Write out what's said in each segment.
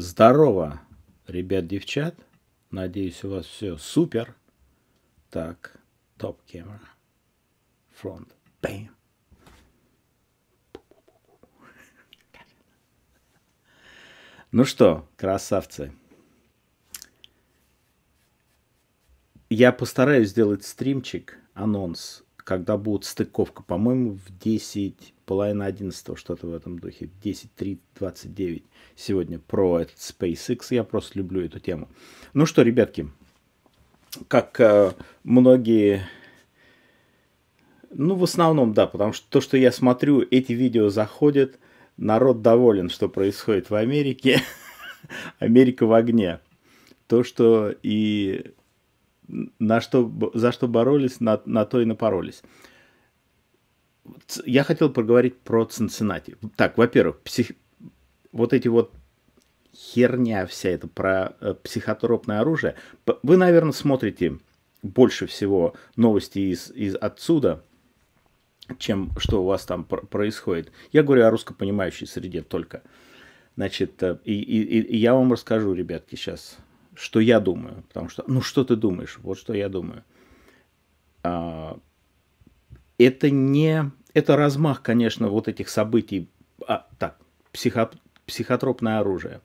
Здорово, ребят, девчат. Надеюсь, у вас все супер. Так, топ-камера. Фронт. Бэм. Ну что, красавцы. Я постараюсь сделать стримчик, анонс, когда будет стыковка, по-моему, в 10 половина 11 что-то в этом духе, 10.3.29 сегодня про этот SpaceX, я просто люблю эту тему. Ну что, ребятки, как э, многие, ну в основном да, потому что то, что я смотрю, эти видео заходят, народ доволен, что происходит в Америке, Америка в огне. То, что и на что, за что боролись, на, на то и напоролись я хотел поговорить про Цинциннати. Так, во-первых, псих... вот эти вот херня вся эта про э, психотропное оружие. Вы, наверное, смотрите больше всего новости из, из отсюда, чем что у вас там происходит. Я говорю о русскопонимающей среде только. Значит, э, и, и, и я вам расскажу, ребятки, сейчас, что я думаю. Потому что, ну что ты думаешь? Вот что я думаю. А, это не это размах, конечно, вот этих событий. А, так, психо, психотропное оружие.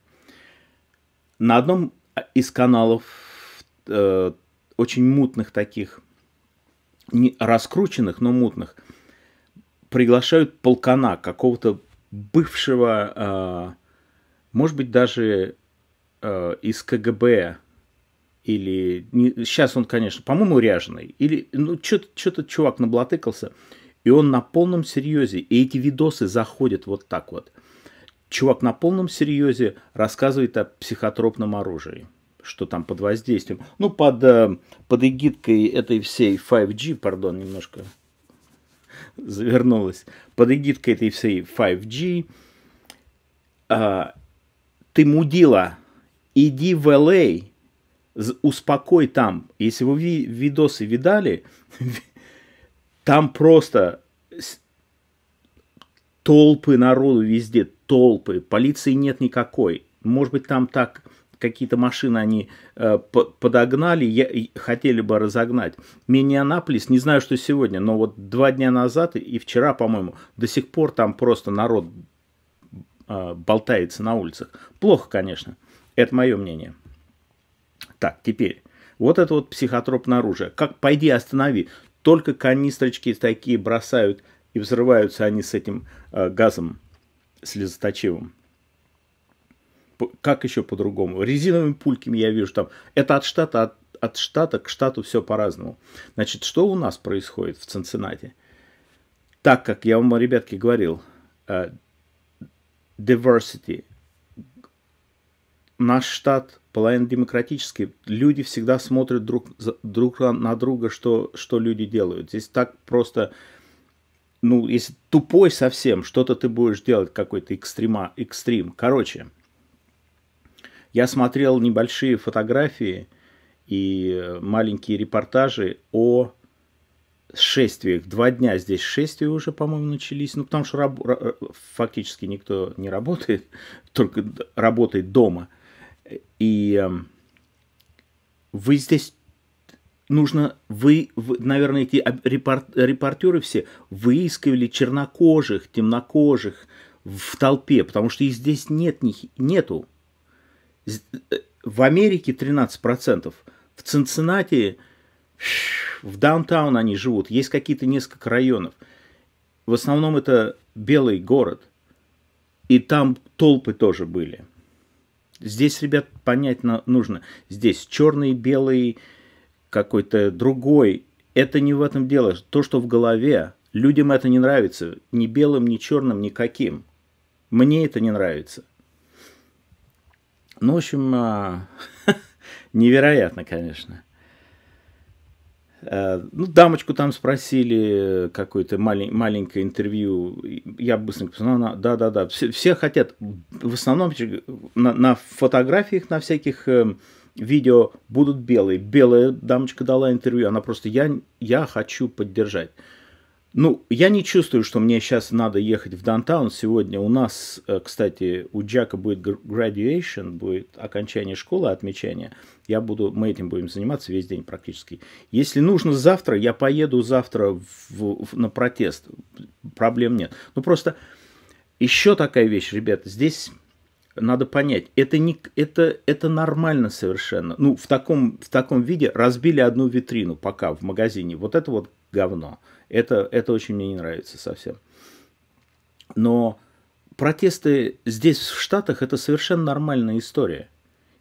На одном а, из каналов э, очень мутных таких, не раскрученных, но мутных, приглашают полкана какого-то бывшего, э, может быть, даже э, из КГБ или не, сейчас он, конечно, по-моему, ряженый или ну что-то чувак наблатыкался. И он на полном серьезе, и эти видосы заходят вот так вот. Чувак на полном серьезе рассказывает о психотропном оружии что там под воздействием, ну, под, э, под эгидкой этой всей 5G, пардон, немножко завернулась, под эгидкой этой всей 5G, а, ты мудила, иди в LA, успокой там. Если вы видосы видали, Там просто толпы народу везде, толпы, полиции нет никакой. Может быть, там так какие-то машины они э, подогнали, я, хотели бы разогнать. Миннеанаполис, не знаю, что сегодня, но вот два дня назад и вчера, по-моему, до сих пор там просто народ э, болтается на улицах. Плохо, конечно. Это мое мнение. Так, теперь. Вот это вот психотропное оружие. Как пойди останови. Только канистрочки такие бросают, и взрываются они с этим э, газом слезоточивым. Как еще по-другому? Резиновыми пульками я вижу там. Это от штата, от, от штата к штату все по-разному. Значит, что у нас происходит в Цинциннате? Так как я вам, ребятки, говорил, э, diversity. Наш штат половина демократические. Люди всегда смотрят друг, друг на друга, что, что люди делают. Здесь так просто, ну, если тупой совсем, что-то ты будешь делать, какой-то экстрима, экстрим. Короче, я смотрел небольшие фотографии и маленькие репортажи о шествиях. Два дня здесь шествия уже, по-моему, начались. Ну, потому что раб- э, фактически никто не работает, только работает дома – и эм, вы здесь нужно, вы, вы наверное, эти репорт, репортеры все выискивали чернокожих, темнокожих в толпе, потому что и здесь нет, них нету. Э, в Америке 13%, в Цинциннати, в даунтаун они живут, есть какие-то несколько районов. В основном это белый город, и там толпы тоже были – Здесь, ребят, понять нужно. Здесь черный, белый, какой-то другой. Это не в этом дело. То, что в голове, людям это не нравится. Ни белым, ни черным, никаким. Мне это не нравится. Ну, в общем, а, невероятно, конечно. Э, ну, дамочку там спросили, какое-то малень, маленькое интервью. Я быстренько посмотрел, она, да, да, да. Все, все хотят, в основном на, на фотографиях, на всяких э, видео будут белые. Белая дамочка дала интервью, она просто, я, я хочу поддержать. Ну, я не чувствую, что мне сейчас надо ехать в Дантаун сегодня. У нас, э, кстати, у Джака будет graduation, будет окончание школы, отмечание. Я буду, мы этим будем заниматься весь день практически. Если нужно завтра, я поеду завтра в, в, на протест. Проблем нет. Ну, просто еще такая вещь, ребята, здесь надо понять, это, не, это, это нормально совершенно. Ну, в таком, в таком виде разбили одну витрину пока в магазине. Вот это вот говно. Это, это очень мне не нравится совсем. Но протесты здесь, в Штатах, это совершенно нормальная история.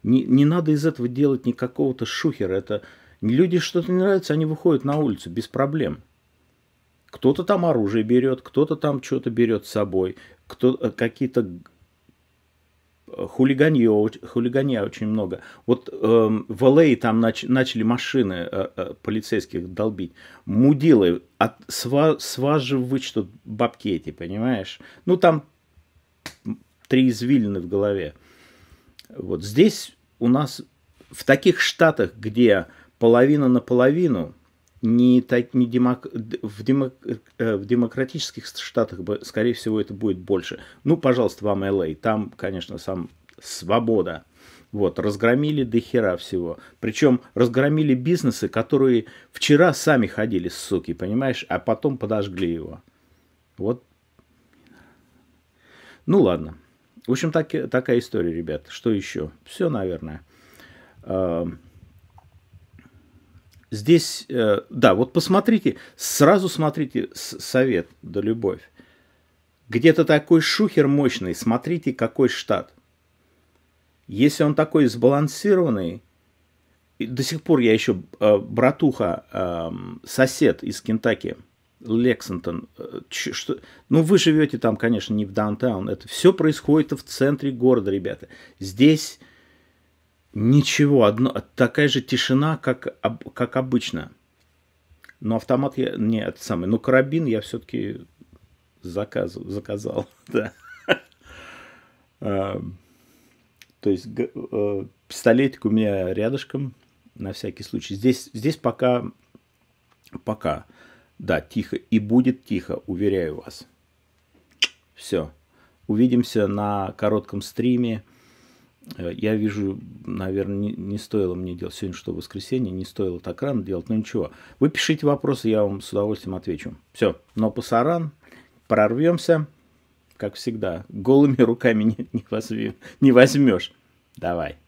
Не, не надо из этого делать никакого-то шухера. Это люди что-то не нравится, они выходят на улицу без проблем. Кто-то там оружие берет, кто-то там что-то берет с собой, кто э, какие-то Э, хулиганье, хулиганья очень много. Вот э, в Л.А. там нач, начали машины э, э, полицейских долбить. Мудилы, от, а сва вас, с вас же вычтут бабки эти, понимаешь? Ну, там три извилины в голове. Вот здесь у нас в таких штатах, где половина на половину – не, так, не демок, в, демок, э, в демократических штатах, скорее всего, это будет больше. Ну, пожалуйста, вам Л.А. Там, конечно, сам свобода. Вот, разгромили до хера всего. Причем разгромили бизнесы, которые вчера сами ходили, суки, понимаешь, а потом подожгли его. Вот. Ну ладно. В общем, так, такая история, ребят. Что еще? Все, наверное. Эм, здесь, э, да, вот посмотрите, сразу смотрите совет да любовь. Где-то такой шухер мощный, смотрите, какой штат. Если он такой сбалансированный, до сих пор я еще э, братуха, эм, сосед из Кентаки, Лексингтон, э, что, ну вы живете там, конечно, не в даунтаун, это все происходит в центре города, ребята. Здесь Ничего, одно, такая же тишина, как, как обычно. Но автомат я... Не, это самое. Но карабин я все-таки заказ, заказал. Да. А, то есть э, пистолетик у меня рядышком на всякий случай. Здесь, здесь пока, пока, да, тихо. И будет тихо, уверяю вас. Все. Увидимся на коротком стриме. Э, я вижу, наверное, не, не стоило мне делать сегодня, что воскресенье, не стоило так рано делать, но ничего. Вы пишите вопросы, я вам с удовольствием отвечу. Все, но пасаран, прорвемся, как всегда. Голыми руками не, не, не возьмешь. Давай.